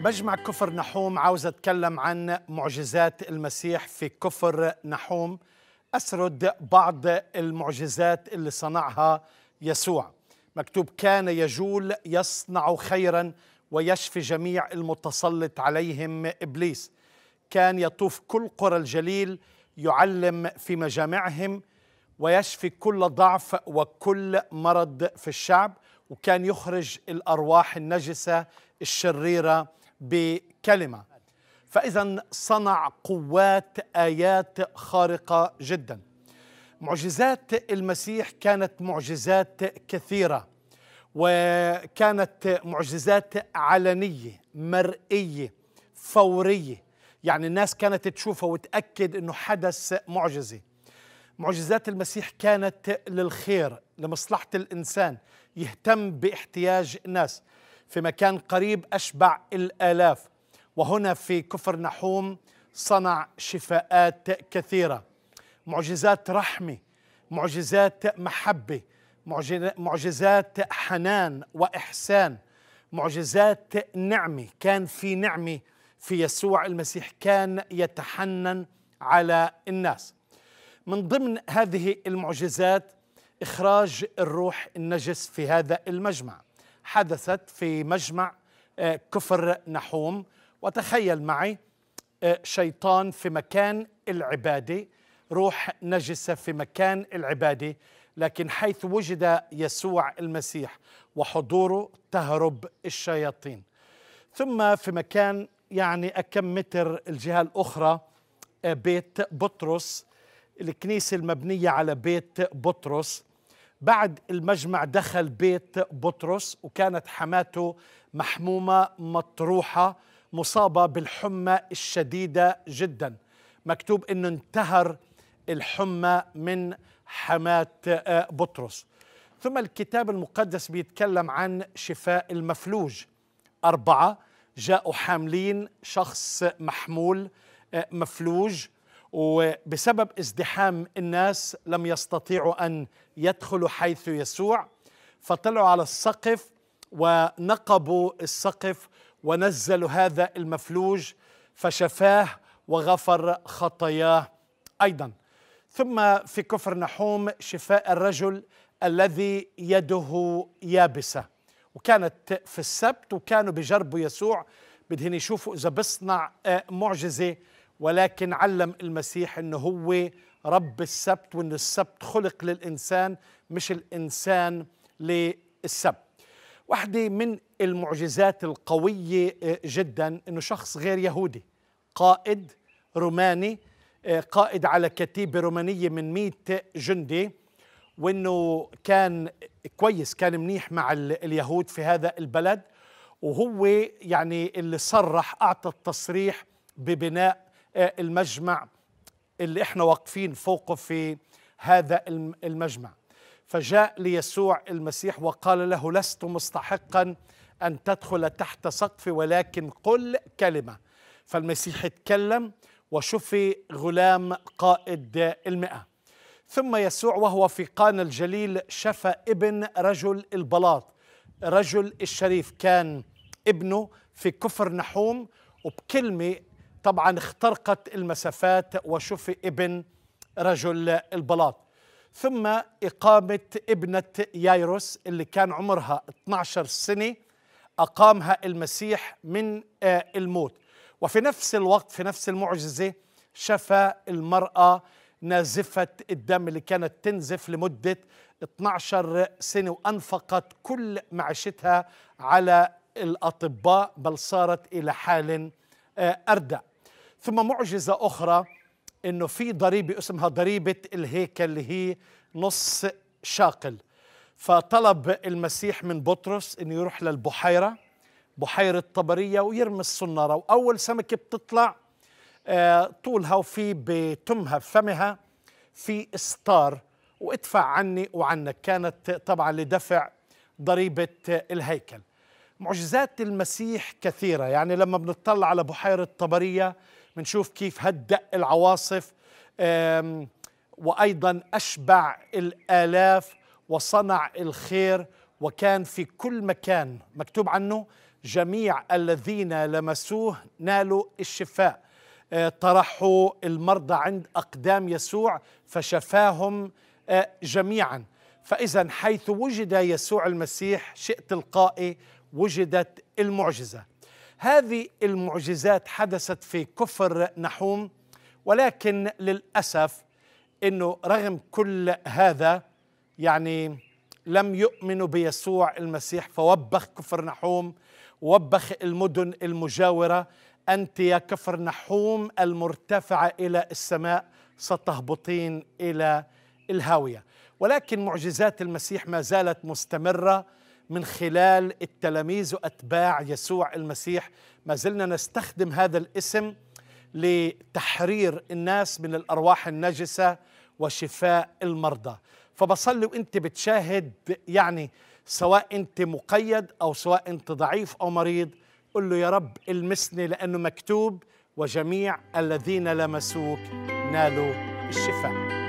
مجمع كفر نحوم عاوز اتكلم عن معجزات المسيح في كفر نحوم اسرد بعض المعجزات اللي صنعها يسوع مكتوب كان يجول يصنع خيرا ويشفي جميع المتسلط عليهم ابليس كان يطوف كل قرى الجليل يعلم في مجامعهم ويشفي كل ضعف وكل مرض في الشعب وكان يخرج الارواح النجسه الشريره بكلمه فاذا صنع قوات ايات خارقه جدا معجزات المسيح كانت معجزات كثيره وكانت معجزات علنيه مرئيه فوريه يعني الناس كانت تشوفها وتاكد انه حدث معجزه معجزات المسيح كانت للخير لمصلحه الانسان يهتم باحتياج الناس في مكان قريب أشبع الآلاف وهنا في كفر نحوم صنع شفاءات كثيرة معجزات رحمة معجزات محبة معجزات حنان وإحسان معجزات نعمة كان في نعمة في يسوع المسيح كان يتحنن على الناس من ضمن هذه المعجزات إخراج الروح النجس في هذا المجمع حدثت في مجمع آه، كفر نحوم وتخيل معي آه، شيطان في مكان العباده روح نجسه في مكان العباده لكن حيث وجد يسوع المسيح وحضوره تهرب الشياطين ثم في مكان يعني أكم متر الجهة الأخرى آه، بيت بطرس الكنيسة المبنية على بيت بطرس بعد المجمع دخل بيت بطرس وكانت حماته محمومة مطروحة مصابة بالحمى الشديدة جدا مكتوب أنه انتهر الحمى من حماة آه، بطرس ثم الكتاب المقدس بيتكلم عن شفاء المفلوج أربعة جاءوا حاملين شخص محمول آه، مفلوج وبسبب ازدحام الناس لم يستطيعوا أن يدخلوا حيث يسوع فطلعوا على السقف ونقبوا السقف ونزلوا هذا المفلوج فشفاه وغفر خطاياه أيضا ثم في كفر نحوم شفاء الرجل الذي يده يابسة وكانت في السبت وكانوا بجربوا يسوع بدهن يشوفوا إذا بصنع آه، معجزة ولكن علم المسيح أنه هو رب السبت وأن السبت خلق للإنسان مش الإنسان للسبت واحدة من المعجزات القوية آه، جدا أنه شخص غير يهودي قائد روماني آه، قائد على كتيبة رومانية من مئة جندي وأنه كان كويس كان منيح مع اليهود في هذا البلد وهو يعني اللي صرح أعطى التصريح ببناء آه، المجمع اللي احنا واقفين فوقه في هذا المجمع فجاء ليسوع المسيح وقال له لست مستحقا ان تدخل تحت سقفي ولكن قل كلمه فالمسيح اتكلم وشفي غلام قائد المئه ثم يسوع وهو في قانا الجليل شفى ابن رجل البلاط رجل الشريف كان ابنه في كفر نحوم وبكلمه طبعا اخترقت المسافات وشفي ابن رجل البلاط ثم إقامة ابنة يايروس اللي كان عمرها 12 سنة أقامها المسيح من آه، الموت وفي نفس الوقت في نفس المعجزة شفى المرأة نازفة الدم اللي كانت تنزف لمدة 12 سنة وأنفقت كل معيشتها على الأطباء بل صارت إلى حال آه، أردأ ثم معجزة أخرى أنه في ضريبة اسمها ضريبة الهيكل اللي هي نص شاقل فطلب المسيح من بطرس أنه يروح للبحيرة بحيرة طبرية ويرمي الصنارة وأول سمكة بتطلع آه، طولها وفي بتمها فمها في استار وادفع عني وعنك كانت طبعا لدفع ضريبة الهيكل معجزات المسيح كثيرة يعني لما بنطلع على بحيرة طبرية بنشوف كيف هدأ العواصف وأيضا أشبع الآلاف وصنع الخير وكان في كل مكان مكتوب عنه جميع الذين لمسوه نالوا الشفاء آه، طرحوا المرضى عند أقدام يسوع فشفاهم آه، جميعا فإذا حيث وجد يسوع المسيح شيء تلقائي وجدت المعجزة هذه المعجزات حدثت في كفر نحوم ولكن للأسف أنه رغم كل هذا يعني لم يؤمنوا بيسوع المسيح فوبخ كفر نحوم وبخ المدن المجاورة أنت يا كفر نحوم المرتفعة إلى السماء ستهبطين إلى الهاوية ولكن معجزات المسيح ما زالت مستمرة من خلال التلاميذ واتباع يسوع المسيح ما زلنا نستخدم هذا الاسم لتحرير الناس من الارواح النجسه وشفاء المرضى فبصلي وانت بتشاهد يعني سواء انت مقيد او سواء انت ضعيف او مريض قل له يا رب المسني لانه مكتوب وجميع الذين لمسوك نالوا الشفاء